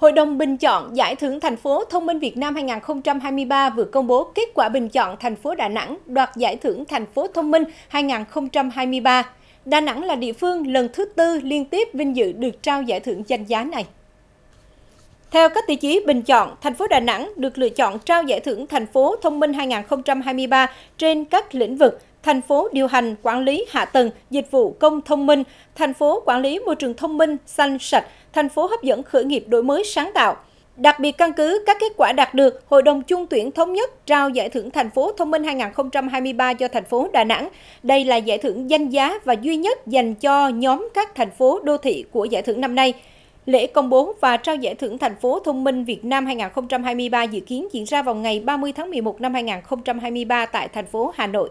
Hội đồng bình chọn Giải thưởng Thành phố Thông minh Việt Nam 2023 vừa công bố kết quả bình chọn thành phố Đà Nẵng đoạt Giải thưởng Thành phố Thông minh 2023. Đà Nẵng là địa phương lần thứ tư liên tiếp vinh dự được trao giải thưởng danh giá này. Theo các tiêu chí bình chọn, thành phố Đà Nẵng được lựa chọn trao giải thưởng Thành phố Thông minh 2023 trên các lĩnh vực thành phố điều hành, quản lý hạ tầng, dịch vụ công thông minh, thành phố quản lý môi trường thông minh, xanh sạch, thành phố hấp dẫn khởi nghiệp đổi mới sáng tạo. Đặc biệt căn cứ các kết quả đạt được, Hội đồng chung tuyển thống nhất trao giải thưởng thành phố thông minh 2023 cho thành phố Đà Nẵng. Đây là giải thưởng danh giá và duy nhất dành cho nhóm các thành phố đô thị của giải thưởng năm nay. Lễ công bố và trao giải thưởng thành phố thông minh Việt Nam 2023 dự kiến diễn ra vào ngày 30 tháng 11 năm 2023 tại thành phố Hà Nội.